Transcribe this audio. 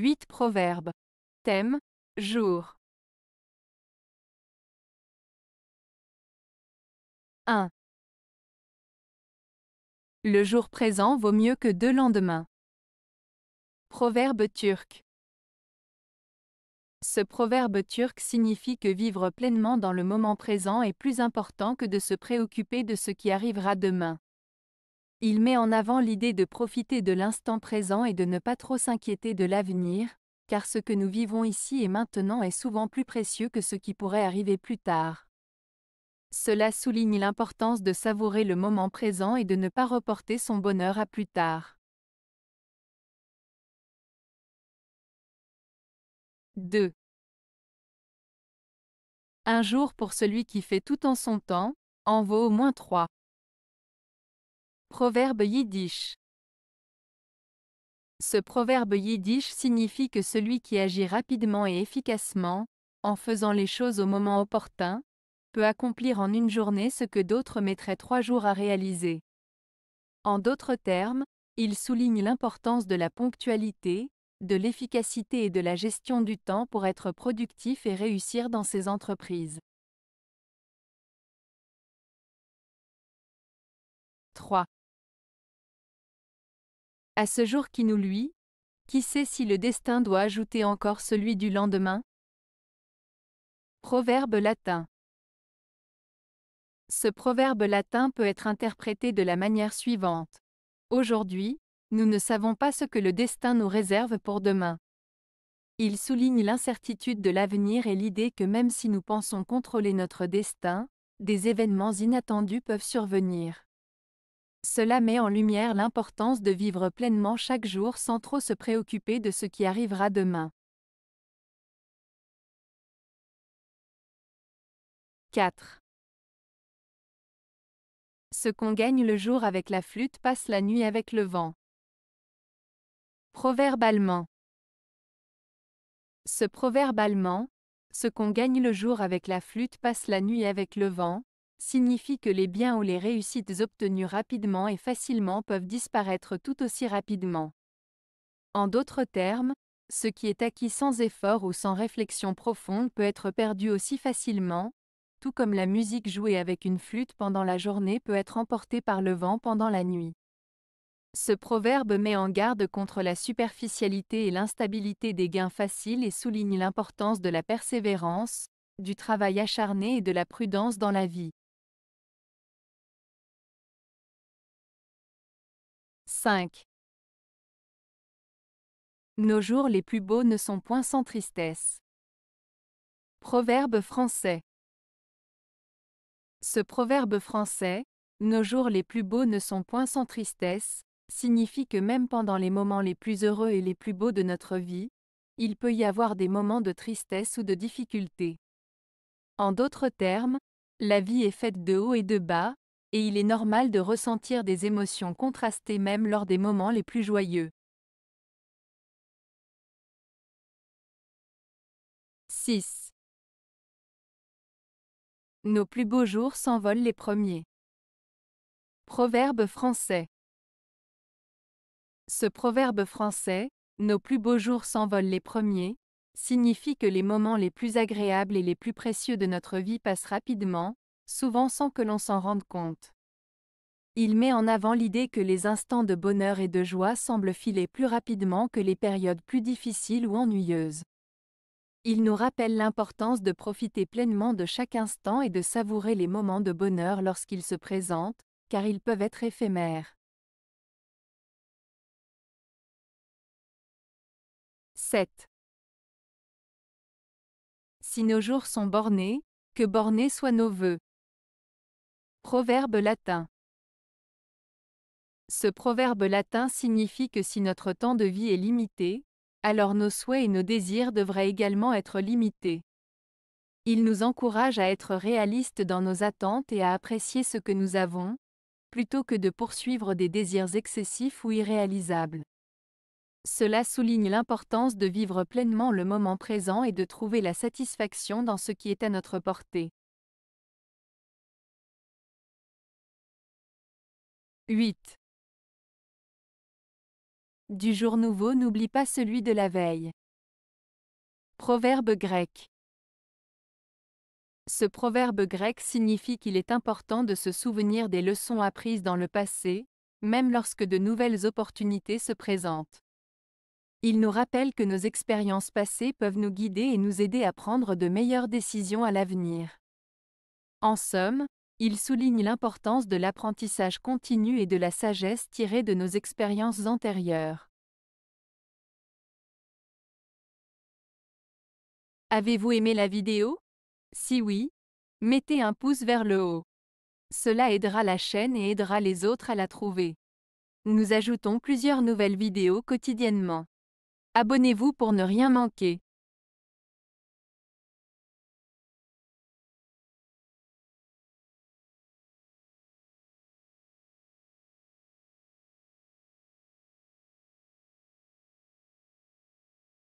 8 Proverbes. Thème Jour. 1. Le jour présent vaut mieux que deux lendemains. Proverbe turc. Ce proverbe turc signifie que vivre pleinement dans le moment présent est plus important que de se préoccuper de ce qui arrivera demain. Il met en avant l'idée de profiter de l'instant présent et de ne pas trop s'inquiéter de l'avenir, car ce que nous vivons ici et maintenant est souvent plus précieux que ce qui pourrait arriver plus tard. Cela souligne l'importance de savourer le moment présent et de ne pas reporter son bonheur à plus tard. 2. Un jour pour celui qui fait tout en son temps, en vaut au moins trois. Proverbe yiddish. Ce proverbe yiddish signifie que celui qui agit rapidement et efficacement, en faisant les choses au moment opportun, peut accomplir en une journée ce que d'autres mettraient trois jours à réaliser. En d'autres termes, il souligne l'importance de la ponctualité, de l'efficacité et de la gestion du temps pour être productif et réussir dans ses entreprises. 3 à ce jour qui nous luit, qui sait si le destin doit ajouter encore celui du lendemain Proverbe latin Ce proverbe latin peut être interprété de la manière suivante. Aujourd'hui, nous ne savons pas ce que le destin nous réserve pour demain. Il souligne l'incertitude de l'avenir et l'idée que même si nous pensons contrôler notre destin, des événements inattendus peuvent survenir. Cela met en lumière l'importance de vivre pleinement chaque jour sans trop se préoccuper de ce qui arrivera demain. 4. Ce qu'on gagne le jour avec la flûte passe la nuit avec le vent. Proverbe allemand. Ce proverbe allemand, ce qu'on gagne le jour avec la flûte passe la nuit avec le vent, signifie que les biens ou les réussites obtenues rapidement et facilement peuvent disparaître tout aussi rapidement. En d'autres termes, ce qui est acquis sans effort ou sans réflexion profonde peut être perdu aussi facilement, tout comme la musique jouée avec une flûte pendant la journée peut être emportée par le vent pendant la nuit. Ce proverbe met en garde contre la superficialité et l'instabilité des gains faciles et souligne l'importance de la persévérance, du travail acharné et de la prudence dans la vie. 5. Nos jours les plus beaux ne sont point sans tristesse. Proverbe français. Ce proverbe français, Nos jours les plus beaux ne sont point sans tristesse, signifie que même pendant les moments les plus heureux et les plus beaux de notre vie, il peut y avoir des moments de tristesse ou de difficulté. En d'autres termes, la vie est faite de haut et de bas, et il est normal de ressentir des émotions contrastées même lors des moments les plus joyeux. 6. Nos plus beaux jours s'envolent les premiers. Proverbe français. Ce proverbe français, nos plus beaux jours s'envolent les premiers, signifie que les moments les plus agréables et les plus précieux de notre vie passent rapidement, souvent sans que l'on s'en rende compte. Il met en avant l'idée que les instants de bonheur et de joie semblent filer plus rapidement que les périodes plus difficiles ou ennuyeuses. Il nous rappelle l'importance de profiter pleinement de chaque instant et de savourer les moments de bonheur lorsqu'ils se présentent, car ils peuvent être éphémères. 7. Si nos jours sont bornés, que bornés soient nos voeux. Proverbe latin. Ce proverbe latin signifie que si notre temps de vie est limité, alors nos souhaits et nos désirs devraient également être limités. Il nous encourage à être réalistes dans nos attentes et à apprécier ce que nous avons, plutôt que de poursuivre des désirs excessifs ou irréalisables. Cela souligne l'importance de vivre pleinement le moment présent et de trouver la satisfaction dans ce qui est à notre portée. 8. Du jour nouveau n'oublie pas celui de la veille. Proverbe grec. Ce proverbe grec signifie qu'il est important de se souvenir des leçons apprises dans le passé, même lorsque de nouvelles opportunités se présentent. Il nous rappelle que nos expériences passées peuvent nous guider et nous aider à prendre de meilleures décisions à l'avenir. En somme, il souligne l'importance de l'apprentissage continu et de la sagesse tirée de nos expériences antérieures. Avez-vous aimé la vidéo Si oui, mettez un pouce vers le haut. Cela aidera la chaîne et aidera les autres à la trouver. Nous ajoutons plusieurs nouvelles vidéos quotidiennement. Abonnez-vous pour ne rien manquer.